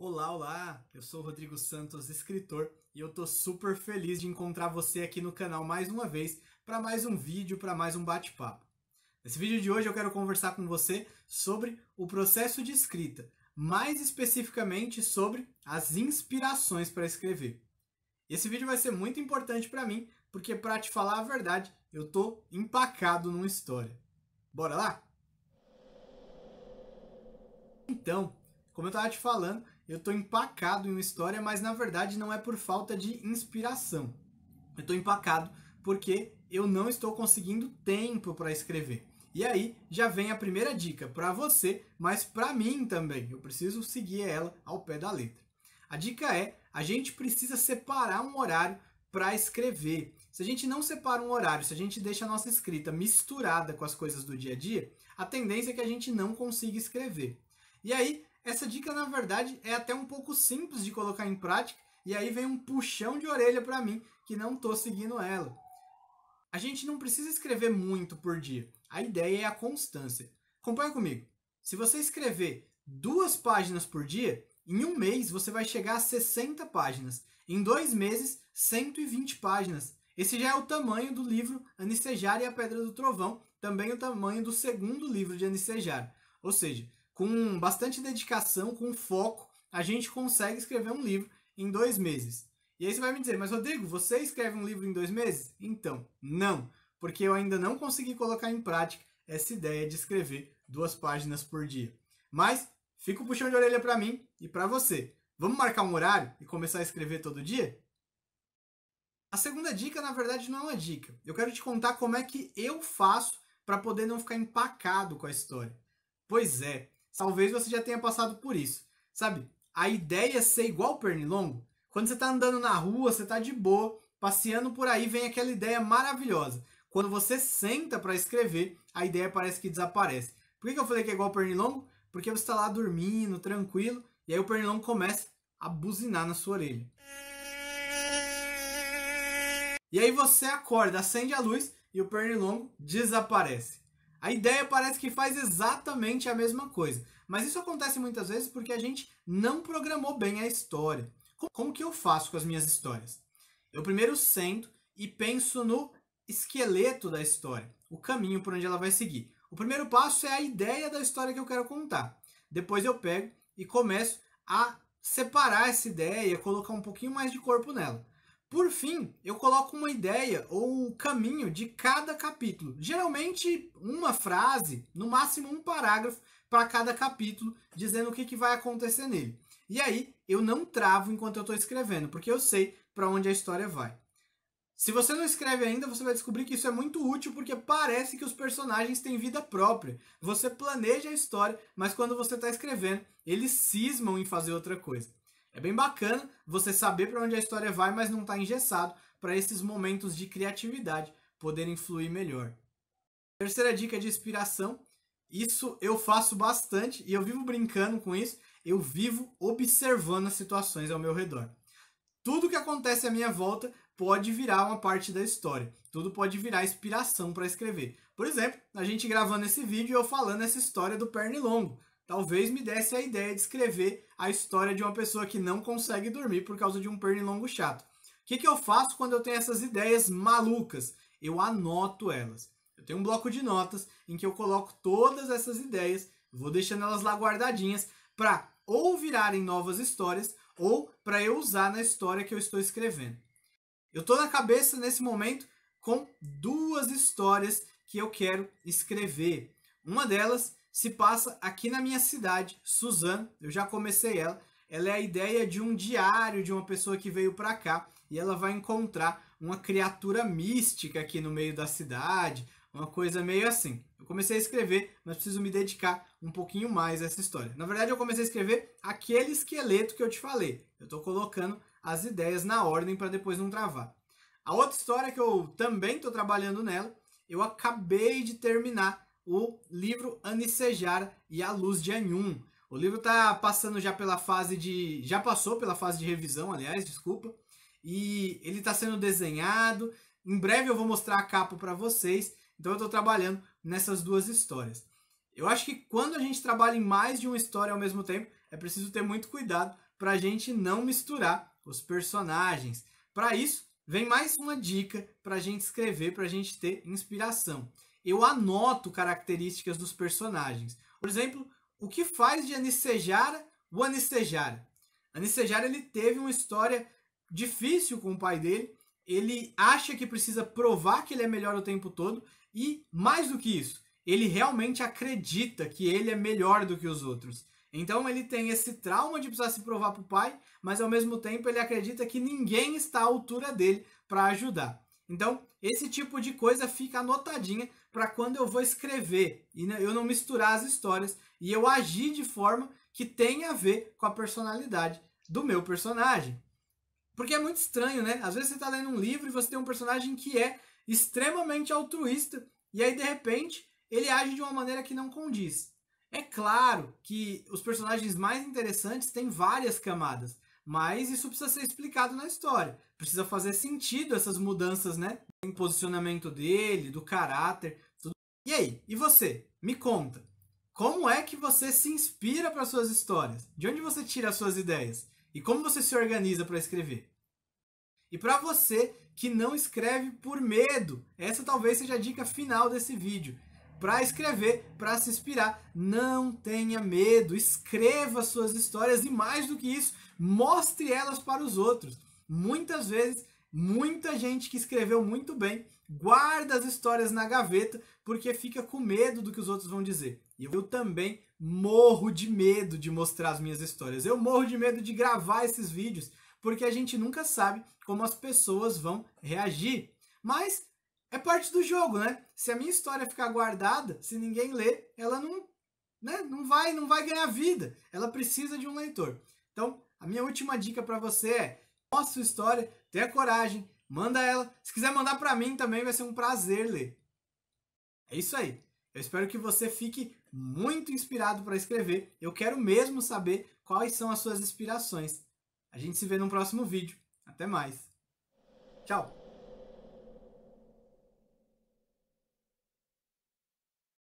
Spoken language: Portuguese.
Olá, olá! Eu sou Rodrigo Santos, escritor, e eu tô super feliz de encontrar você aqui no canal mais uma vez para mais um vídeo, para mais um bate-papo. Nesse vídeo de hoje eu quero conversar com você sobre o processo de escrita, mais especificamente sobre as inspirações para escrever. Esse vídeo vai ser muito importante para mim, porque para te falar a verdade, eu tô empacado numa história. Bora lá? Então, como eu estava te falando, eu tô empacado em uma história, mas na verdade não é por falta de inspiração. Eu tô empacado porque eu não estou conseguindo tempo para escrever. E aí já vem a primeira dica para você, mas para mim também. Eu preciso seguir ela ao pé da letra. A dica é: a gente precisa separar um horário para escrever. Se a gente não separa um horário, se a gente deixa a nossa escrita misturada com as coisas do dia a dia, a tendência é que a gente não consiga escrever. E aí, essa dica, na verdade, é até um pouco simples de colocar em prática, e aí vem um puxão de orelha para mim que não tô seguindo ela. A gente não precisa escrever muito por dia. A ideia é a constância. Acompanha comigo. Se você escrever duas páginas por dia, em um mês você vai chegar a 60 páginas. Em dois meses, 120 páginas. Esse já é o tamanho do livro Anicejar e a Pedra do Trovão, também o tamanho do segundo livro de Anicejar. Ou seja, com bastante dedicação, com foco, a gente consegue escrever um livro em dois meses. E aí você vai me dizer, mas Rodrigo, você escreve um livro em dois meses? Então, não, porque eu ainda não consegui colocar em prática essa ideia de escrever duas páginas por dia. Mas fica o puxão de orelha para mim e para você. Vamos marcar um horário e começar a escrever todo dia? A segunda dica, na verdade, não é uma dica. Eu quero te contar como é que eu faço para poder não ficar empacado com a história. Pois é, Talvez você já tenha passado por isso. Sabe? A ideia é ser igual o pernilongo. Quando você está andando na rua, você está de boa, passeando por aí, vem aquela ideia maravilhosa. Quando você senta para escrever, a ideia parece que desaparece. Por que, eu falei que é igual o pernilongo? Porque você está lá dormindo, tranquilo, e aí o pernilongo começa a buzinar na sua orelha. E aí você acorda, acende a luz e o pernilongo desaparece. A ideia parece que faz exatamente a mesma coisa, mas isso acontece muitas vezes porque a gente não programou bem a história. Como que eu faço com as minhas histórias? Eu primeiro sento e penso no esqueleto da história, o caminho por onde ela vai seguir. O primeiro passo é a ideia da história que eu quero contar. Depois eu pego e começo a separar essa ideia, colocar um pouquinho mais de corpo nela. Por fim, eu coloco uma ideia ou o caminho de cada capítulo. Geralmente, uma frase, no máximo um parágrafo para cada capítulo, dizendo o que, que vai acontecer nele. E aí, eu não travo enquanto eu estou escrevendo, porque eu sei para onde a história vai. Se você não escreve ainda, você vai descobrir que isso é muito útil porque parece que os personagens têm vida própria. Você planeja a história, mas quando você está escrevendo, eles cismam em fazer outra coisa. É bem bacana você saber para onde a história vai, mas não estar tá engessado para esses momentos de criatividade poderem fluir melhor. Terceira dica de inspiração. Isso eu faço bastante e eu vivo brincando com isso. Eu vivo observando as situações ao meu redor. Tudo que acontece à minha volta pode virar uma parte da história. Tudo pode virar inspiração para escrever. Por exemplo, a gente gravando esse vídeo e eu falando essa história do pernilongo talvez me desse a ideia de escrever a história de uma pessoa que não consegue dormir por causa de um pernilongo chato. O que, que eu faço quando eu tenho essas ideias malucas? Eu anoto elas. Eu tenho um bloco de notas em que eu coloco todas essas ideias, vou deixando elas lá guardadinhas para ou virarem novas histórias ou para eu usar na história que eu estou escrevendo. Eu estou na cabeça nesse momento com duas histórias que eu quero escrever. Uma delas se passa aqui na minha cidade, Suzano. Eu já comecei ela. Ela é a ideia de um diário de uma pessoa que veio para cá e ela vai encontrar uma criatura mística aqui no meio da cidade, uma coisa meio assim. Eu comecei a escrever, mas preciso me dedicar um pouquinho mais a essa história. Na verdade, eu comecei a escrever aquele esqueleto que eu te falei. Eu estou colocando as ideias na ordem para depois não travar. A outra história que eu também estou trabalhando nela, eu acabei de terminar o livro Anicejar e a Luz de Anhum. O livro está passando já pela fase de. Já passou pela fase de revisão, aliás, desculpa. E ele está sendo desenhado. Em breve eu vou mostrar a capa para vocês. Então eu estou trabalhando nessas duas histórias. Eu acho que quando a gente trabalha em mais de uma história ao mesmo tempo, é preciso ter muito cuidado para a gente não misturar os personagens. Para isso, vem mais uma dica para a gente escrever, para a gente ter inspiração eu anoto características dos personagens. Por exemplo, o que faz de Anistejara o Anistejara? Anistejara ele teve uma história difícil com o pai dele, ele acha que precisa provar que ele é melhor o tempo todo e mais do que isso, ele realmente acredita que ele é melhor do que os outros. Então ele tem esse trauma de precisar se provar para o pai, mas ao mesmo tempo ele acredita que ninguém está à altura dele para ajudar. Então, esse tipo de coisa fica anotadinha para quando eu vou escrever e eu não misturar as histórias e eu agir de forma que tenha a ver com a personalidade do meu personagem. Porque é muito estranho, né? Às vezes você está lendo um livro e você tem um personagem que é extremamente altruísta e aí de repente ele age de uma maneira que não condiz. É claro que os personagens mais interessantes têm várias camadas. Mas isso precisa ser explicado na história. Precisa fazer sentido essas mudanças, né? Em posicionamento dele, do caráter. Tudo. E aí? E você? Me conta. Como é que você se inspira para suas histórias? De onde você tira as suas ideias? E como você se organiza para escrever? E para você que não escreve por medo, essa talvez seja a dica final desse vídeo para escrever, para se inspirar. Não tenha medo, escreva suas histórias e mais do que isso, mostre elas para os outros. Muitas vezes, muita gente que escreveu muito bem guarda as histórias na gaveta porque fica com medo do que os outros vão dizer. E eu também morro de medo de mostrar as minhas histórias. Eu morro de medo de gravar esses vídeos porque a gente nunca sabe como as pessoas vão reagir. Mas é parte do jogo, né? Se a minha história ficar guardada, se ninguém ler, ela não, né? não vai, não vai ganhar vida. Ela precisa de um leitor. Então, a minha última dica para você é: mostre sua história, tenha coragem, manda ela. Se quiser mandar para mim também, vai ser um prazer ler. É isso aí. Eu espero que você fique muito inspirado para escrever. Eu quero mesmo saber quais são as suas inspirações. A gente se vê no próximo vídeo. Até mais. Tchau.